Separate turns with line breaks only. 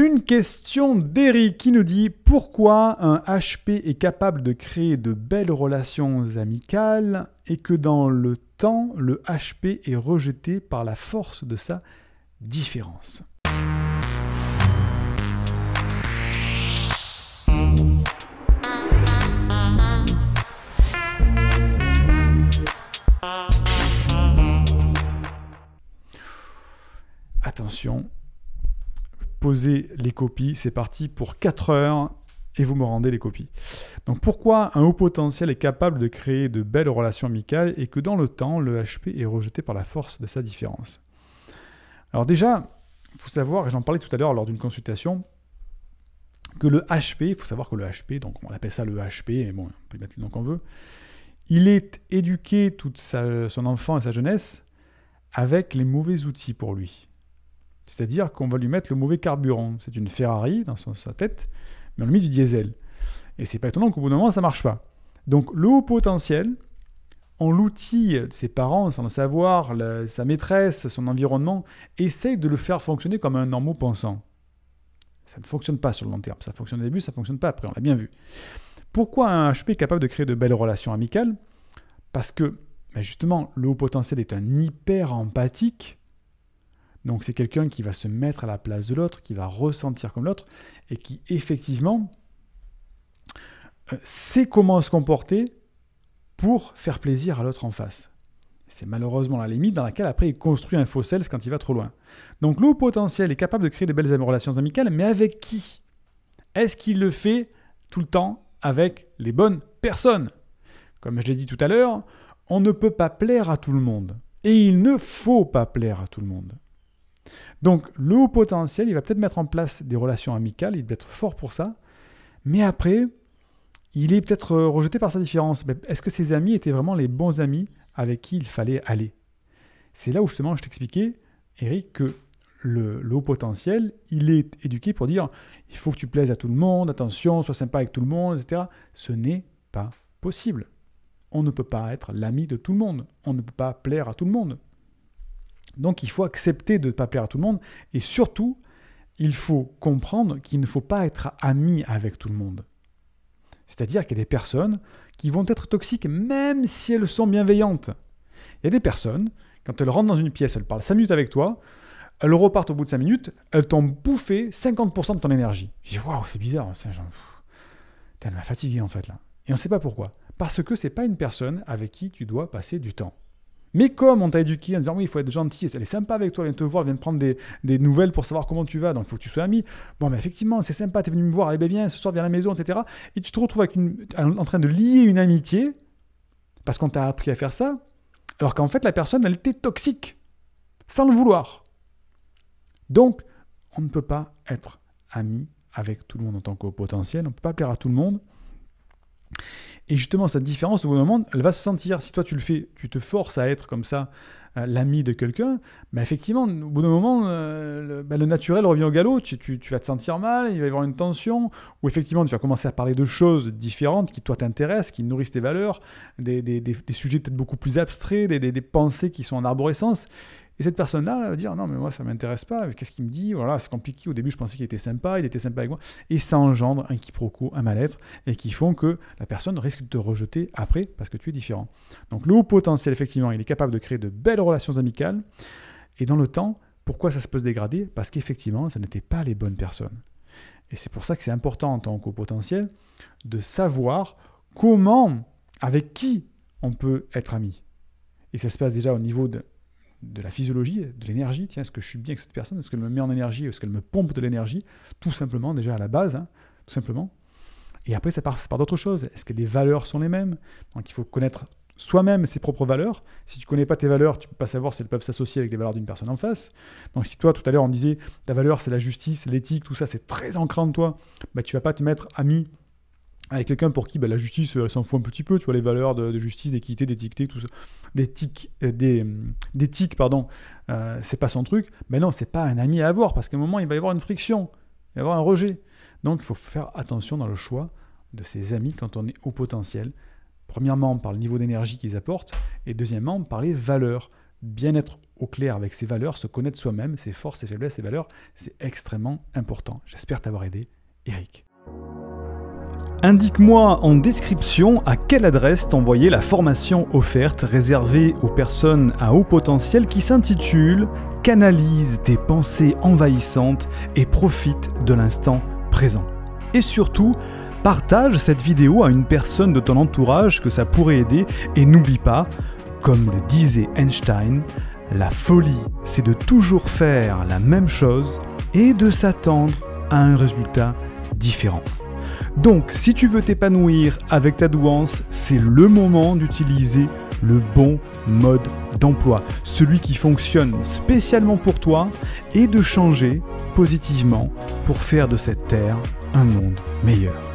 Une question d'Eric qui nous dit pourquoi un HP est capable de créer de belles relations amicales et que dans le temps, le HP est rejeté par la force de sa différence. Attention, poser les copies, c'est parti pour 4 heures et vous me rendez les copies. Donc pourquoi un haut potentiel est capable de créer de belles relations amicales et que dans le temps, le HP est rejeté par la force de sa différence Alors déjà, il faut savoir, et j'en parlais tout à l'heure lors d'une consultation, que le HP, il faut savoir que le HP, donc on appelle ça le HP, mais bon, on peut y mettre le nom qu'on veut, il est éduqué toute sa, son enfant et sa jeunesse avec les mauvais outils pour lui. C'est-à-dire qu'on va lui mettre le mauvais carburant. C'est une Ferrari dans sa tête, mais on lui met du diesel. Et c'est pas étonnant qu'au bout d'un moment, ça marche pas. Donc le haut potentiel, on l'outille, ses parents, sans le savoir, sa maîtresse, son environnement, essaye de le faire fonctionner comme un normaux pensant. Ça ne fonctionne pas sur le long terme. Ça fonctionne au début, ça ne fonctionne pas après, on l'a bien vu. Pourquoi un HP est capable de créer de belles relations amicales Parce que, ben justement, le haut potentiel est un hyper empathique, donc c'est quelqu'un qui va se mettre à la place de l'autre, qui va ressentir comme l'autre, et qui effectivement euh, sait comment se comporter pour faire plaisir à l'autre en face. C'est malheureusement la limite dans laquelle après il construit un faux self quand il va trop loin. Donc le potentiel est capable de créer des belles relations amicales, mais avec qui Est-ce qu'il le fait tout le temps avec les bonnes personnes Comme je l'ai dit tout à l'heure, on ne peut pas plaire à tout le monde. Et il ne faut pas plaire à tout le monde. Donc le haut potentiel, il va peut-être mettre en place des relations amicales, il peut être fort pour ça, mais après, il est peut-être euh, rejeté par sa différence. Est-ce que ses amis étaient vraiment les bons amis avec qui il fallait aller C'est là où justement je t'expliquais, Eric, que le, le, haut potentiel, il est éduqué pour dire il faut que tu plaises à tout le monde, attention, sois sympa avec tout le monde, etc. Ce n'est pas possible. On ne peut pas être l'ami de tout le monde, on ne peut pas plaire à tout le monde. Donc il faut accepter de ne pas plaire à tout le monde et surtout, il faut comprendre qu'il ne faut pas être ami avec tout le monde. C'est-à-dire qu'il y a des personnes qui vont être toxiques même si elles sont bienveillantes. Il y a des personnes, quand elles rentrent dans une pièce, elles parlent 5 minutes avec toi, elles repartent au bout de 5 minutes, elles t'ont bouffé 50% de ton énergie. Je dis waouh, c'est bizarre, hein, c'est genre, elle m'a fatigué en fait là. Et on ne sait pas pourquoi. Parce que ce n'est pas une personne avec qui tu dois passer du temps. Mais comme on t'a éduqué en disant oui, il faut être gentil, elle est sympa avec toi, elle vient te voir, elle vient te prendre des, nouvelles pour savoir comment tu vas, donc il faut que tu sois ami. Bon, mais effectivement, c'est sympa, t'es venu me voir, allez, bien, ben ce soir, viens à la maison, etc. Et tu te retrouves en train de lier une amitié parce qu'on t'a appris à faire ça, alors qu'en fait, la personne, elle était toxique, sans le vouloir. Donc, on ne peut pas être ami avec tout le monde en tant que potentiel, on ne peut pas plaire à tout le monde. Et justement, cette différence, au bout d'un moment, elle va se sentir. Si toi, tu le fais, tu te forces à être comme ça euh, l'ami de quelqu'un, mais bah, effectivement, au bout d'un moment, euh, bah, le, naturel revient au galop. Tu, vas te sentir mal, il va y avoir une tension, ou effectivement, tu vas commencer à parler de choses différentes qui, toi, t'intéressent, qui nourrissent tes valeurs, des, des sujets peut-être beaucoup plus abstraits, des, pensées qui sont en arborescence. Et cette personne-là, elle va dire non, mais moi, ça m'intéresse pas, qu'est-ce qu'il me dit Voilà, c'est compliqué. Au début, je pensais qu'il était sympa, il était sympa avec moi. Et ça engendre un quiproquo, un mal-être, et qui font que la personne risque de te rejeter après parce que tu es différent. Donc, le haut potentiel, effectivement, il est capable de créer de belles relations amicales. Et dans le temps, pourquoi ça se peut se dégrader Parce qu'effectivement, ce n'étaient pas les bonnes personnes. Et c'est pour ça que c'est important en tant qu'au potentiel de savoir comment, avec qui on peut être ami. Et ça se passe déjà au niveau de de la physiologie, de l'énergie. Tiens, est-ce que je suis bien avec cette personne Est-ce qu'elle me met en énergie Est-ce qu'elle me pompe de l'énergie Tout simplement, déjà à la base, hein, tout simplement. Et après, ça passe par d'autres choses. Est-ce que les valeurs sont les mêmes Donc, il faut connaître soi-même ses propres valeurs. Si tu connais pas tes valeurs, tu peux pas savoir si elles peuvent s'associer avec les valeurs d'une personne en face. Donc si toi, tout à l'heure, on disait, ta valeur, c'est la justice, l'éthique, tout ça, c'est très ancré en toi, bah, tu vas pas te mettre ami avec quelqu'un pour qui bah, la justice, euh, elle s'en fout un petit peu, tu vois, les valeurs de, justice, d'équité, d'étiqueté, tout ça, d'éthique, euh, d'éthique, pardon, euh, c'est pas son truc, mais non, c'est pas un ami à avoir, parce qu'à un moment, il va y avoir une friction, il va y avoir un rejet. Donc, il faut faire attention dans le choix de ses amis quand on est au potentiel. Premièrement, par le niveau d'énergie qu'ils apportent, et deuxièmement, par les valeurs. Bien être au clair avec ses valeurs, se connaître soi-même, ses forces, ses faiblesses, ses valeurs, c'est extrêmement important. J'espère t'avoir aidé, Eric. Indique-moi en description à quelle adresse t'envoyer la formation offerte réservée aux personnes à haut potentiel qui s'intitule Canalise tes pensées envahissantes et profite de l'instant présent. Et surtout, partage cette vidéo à une personne de ton entourage que ça pourrait aider et n'oublie pas, comme le disait Einstein, la folie, c'est de toujours faire la même chose et de s'attendre à un résultat différent. Donc, si tu veux t'épanouir avec ta douance, c'est le moment d'utiliser le bon mode d'emploi, celui qui fonctionne spécialement pour toi, et de changer positivement pour faire de cette terre un monde meilleur.